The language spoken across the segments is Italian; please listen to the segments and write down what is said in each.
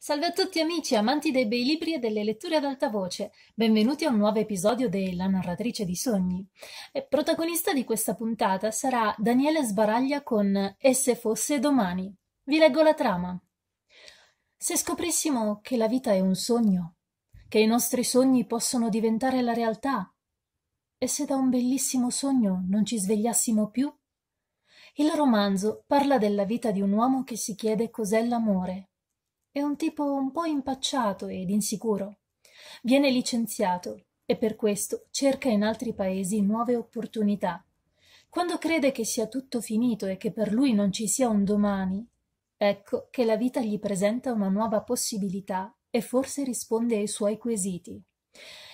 Salve a tutti amici amanti dei bei libri e delle letture ad alta voce, benvenuti a un nuovo episodio de La narratrice di sogni. E eh, protagonista di questa puntata sarà Daniele Sbaraglia con E se fosse domani. Vi leggo la trama. Se scoprissimo che la vita è un sogno, che i nostri sogni possono diventare la realtà, e se da un bellissimo sogno non ci svegliassimo più? Il romanzo parla della vita di un uomo che si chiede cos'è l'amore è un tipo un po' impacciato ed insicuro. Viene licenziato e per questo cerca in altri paesi nuove opportunità. Quando crede che sia tutto finito e che per lui non ci sia un domani, ecco che la vita gli presenta una nuova possibilità e forse risponde ai suoi quesiti.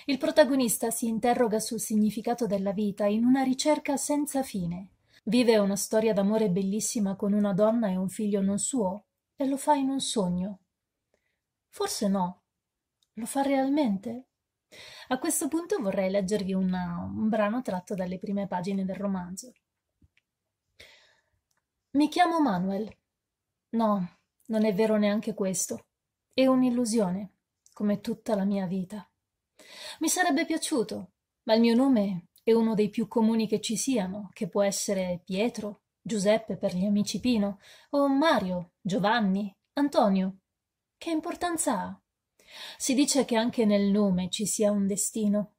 Il protagonista si interroga sul significato della vita in una ricerca senza fine. Vive una storia d'amore bellissima con una donna e un figlio non suo e lo fa in un sogno. Forse no. Lo fa realmente? A questo punto vorrei leggervi una, un brano tratto dalle prime pagine del romanzo. Mi chiamo Manuel. No, non è vero neanche questo. È un'illusione, come tutta la mia vita. Mi sarebbe piaciuto, ma il mio nome è uno dei più comuni che ci siano, che può essere Pietro, Giuseppe per gli amici Pino, o Mario, Giovanni, Antonio. Che importanza ha? Si dice che anche nel nome ci sia un destino.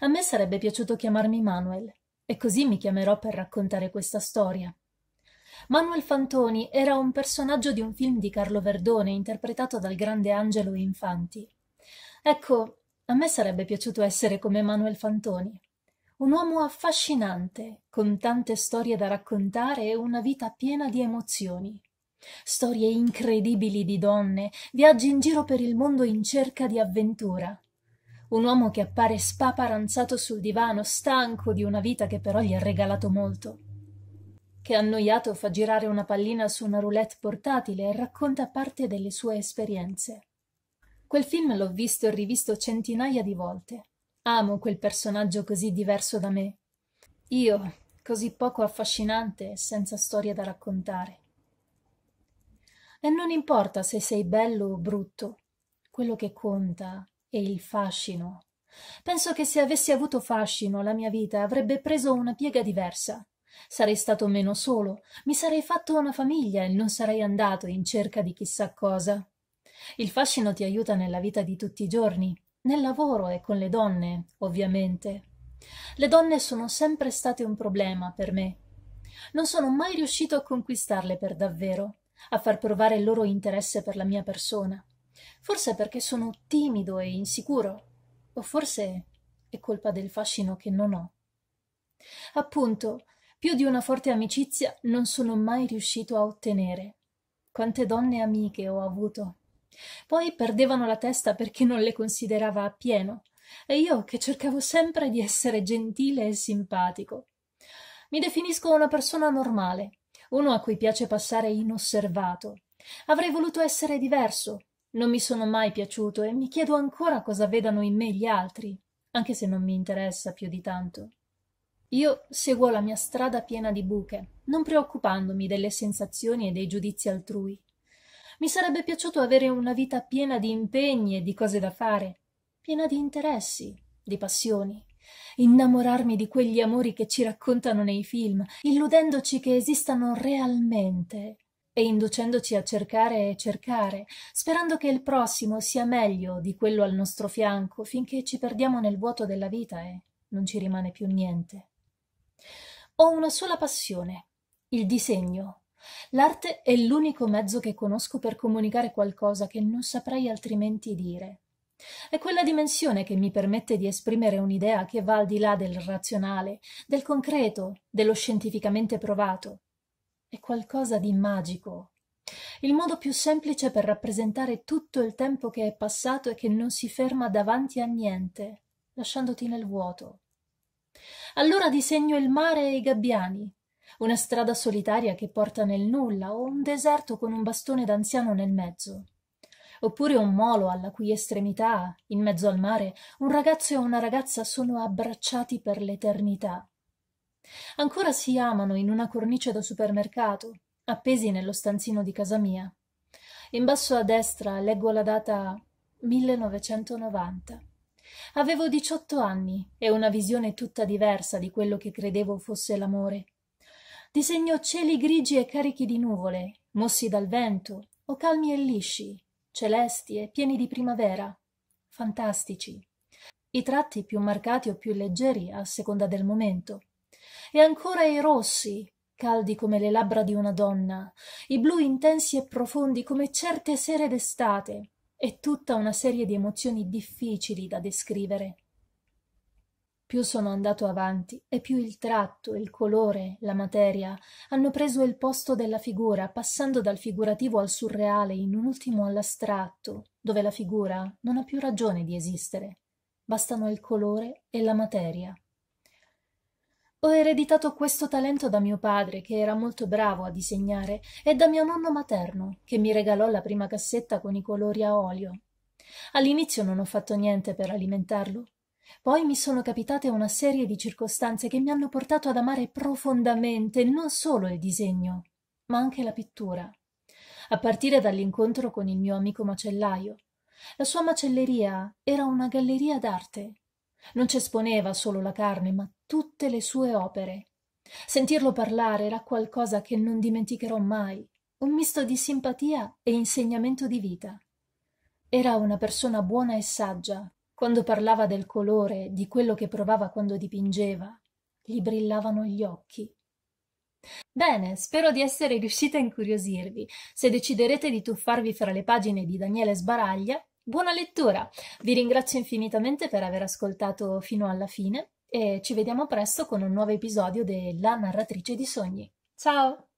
A me sarebbe piaciuto chiamarmi Manuel, e così mi chiamerò per raccontare questa storia. Manuel Fantoni era un personaggio di un film di Carlo Verdone interpretato dal grande Angelo Infanti. Ecco, a me sarebbe piaciuto essere come Manuel Fantoni, un uomo affascinante, con tante storie da raccontare e una vita piena di emozioni. Storie incredibili di donne, viaggi in giro per il mondo in cerca di avventura. Un uomo che appare spaparanzato sul divano, stanco di una vita che però gli ha regalato molto. Che annoiato fa girare una pallina su una roulette portatile e racconta parte delle sue esperienze. Quel film l'ho visto e rivisto centinaia di volte. Amo quel personaggio così diverso da me. Io, così poco affascinante e senza storia da raccontare. E non importa se sei bello o brutto, quello che conta è il fascino. Penso che se avessi avuto fascino la mia vita avrebbe preso una piega diversa. Sarei stato meno solo, mi sarei fatto una famiglia e non sarei andato in cerca di chissà cosa. Il fascino ti aiuta nella vita di tutti i giorni, nel lavoro e con le donne, ovviamente. Le donne sono sempre state un problema per me. Non sono mai riuscito a conquistarle per davvero a far provare il loro interesse per la mia persona. Forse perché sono timido e insicuro, o forse è colpa del fascino che non ho. Appunto, più di una forte amicizia non sono mai riuscito a ottenere. Quante donne amiche ho avuto. Poi perdevano la testa perché non le considerava appieno, e io che cercavo sempre di essere gentile e simpatico. Mi definisco una persona normale, uno a cui piace passare inosservato. Avrei voluto essere diverso. Non mi sono mai piaciuto e mi chiedo ancora cosa vedano in me gli altri, anche se non mi interessa più di tanto. Io seguo la mia strada piena di buche, non preoccupandomi delle sensazioni e dei giudizi altrui. Mi sarebbe piaciuto avere una vita piena di impegni e di cose da fare, piena di interessi, di passioni innamorarmi di quegli amori che ci raccontano nei film, illudendoci che esistano realmente e inducendoci a cercare e cercare, sperando che il prossimo sia meglio di quello al nostro fianco, finché ci perdiamo nel vuoto della vita e non ci rimane più niente. Ho una sola passione, il disegno. L'arte è l'unico mezzo che conosco per comunicare qualcosa che non saprei altrimenti dire. È quella dimensione che mi permette di esprimere un'idea che va al di là del razionale, del concreto, dello scientificamente provato. È qualcosa di magico. Il modo più semplice per rappresentare tutto il tempo che è passato e che non si ferma davanti a niente, lasciandoti nel vuoto. Allora disegno il mare e i gabbiani, una strada solitaria che porta nel nulla o un deserto con un bastone d'anziano nel mezzo oppure un molo alla cui estremità, in mezzo al mare, un ragazzo e una ragazza sono abbracciati per l'eternità. Ancora si amano in una cornice da supermercato, appesi nello stanzino di casa mia. In basso a destra leggo la data 1990. Avevo 18 anni e una visione tutta diversa di quello che credevo fosse l'amore. Disegno cieli grigi e carichi di nuvole, mossi dal vento o calmi e lisci, celesti e pieni di primavera, fantastici. I tratti più marcati o più leggeri a seconda del momento. E ancora i rossi, caldi come le labbra di una donna, i blu intensi e profondi come certe sere d'estate, e tutta una serie di emozioni difficili da descrivere più sono andato avanti e più il tratto, il colore, la materia hanno preso il posto della figura, passando dal figurativo al surreale, in un ultimo all'astratto, dove la figura non ha più ragione di esistere. Bastano il colore e la materia. Ho ereditato questo talento da mio padre, che era molto bravo a disegnare, e da mio nonno materno, che mi regalò la prima cassetta con i colori a olio. All'inizio non ho fatto niente per alimentarlo, poi mi sono capitate una serie di circostanze che mi hanno portato ad amare profondamente non solo il disegno, ma anche la pittura. A partire dall'incontro con il mio amico macellaio. La sua macelleria era una galleria d'arte. Non ci esponeva solo la carne, ma tutte le sue opere. Sentirlo parlare era qualcosa che non dimenticherò mai, un misto di simpatia e insegnamento di vita. Era una persona buona e saggia, quando parlava del colore, di quello che provava quando dipingeva, gli brillavano gli occhi. Bene, spero di essere riuscita a incuriosirvi. Se deciderete di tuffarvi fra le pagine di Daniele Sbaraglia, buona lettura! Vi ringrazio infinitamente per aver ascoltato fino alla fine e ci vediamo presto con un nuovo episodio della narratrice di sogni. Ciao!